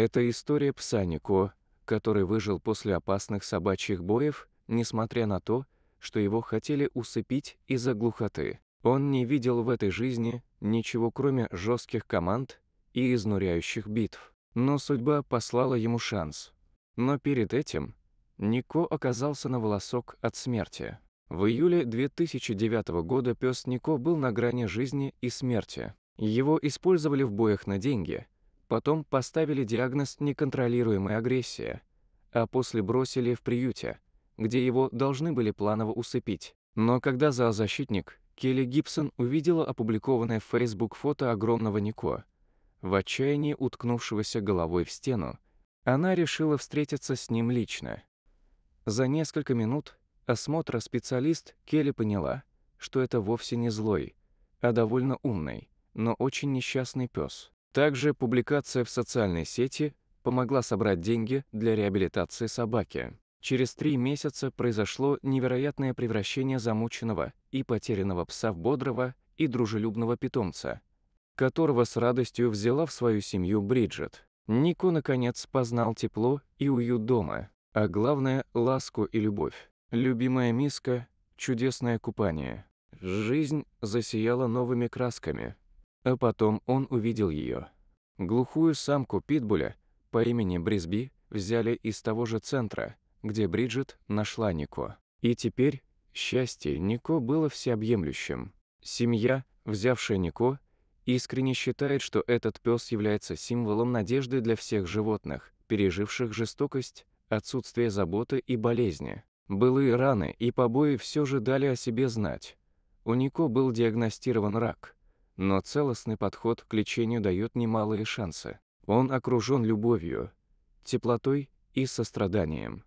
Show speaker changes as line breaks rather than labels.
Это история пса Нико, который выжил после опасных собачьих боев, несмотря на то, что его хотели усыпить из-за глухоты. Он не видел в этой жизни ничего кроме жестких команд и изнуряющих битв. Но судьба послала ему шанс. Но перед этим Нико оказался на волосок от смерти. В июле 2009 года пес Нико был на грани жизни и смерти. Его использовали в боях на деньги – Потом поставили диагноз «неконтролируемая агрессия», а после бросили в приюте, где его должны были планово усыпить. Но когда зоозащитник Келли Гибсон увидела опубликованное в Facebook фото огромного Нико, в отчаянии уткнувшегося головой в стену, она решила встретиться с ним лично. За несколько минут осмотра специалист Келли поняла, что это вовсе не злой, а довольно умный, но очень несчастный пес. Также публикация в социальной сети помогла собрать деньги для реабилитации собаки. Через три месяца произошло невероятное превращение замученного и потерянного пса в бодрого и дружелюбного питомца, которого с радостью взяла в свою семью Бриджит. Нико наконец познал тепло и уют дома, а главное – ласку и любовь. Любимая миска – чудесное купание. Жизнь засияла новыми красками – а потом он увидел ее. Глухую самку Питбуля по имени Брисби взяли из того же центра, где Бриджит нашла Нико. И теперь счастье Нико было всеобъемлющим. Семья, взявшая Нико, искренне считает, что этот пес является символом надежды для всех животных, переживших жестокость, отсутствие заботы и болезни. Былые раны и побои все же дали о себе знать. У Нико был диагностирован рак – но целостный подход к лечению дает немалые шансы. Он окружен любовью, теплотой и состраданием.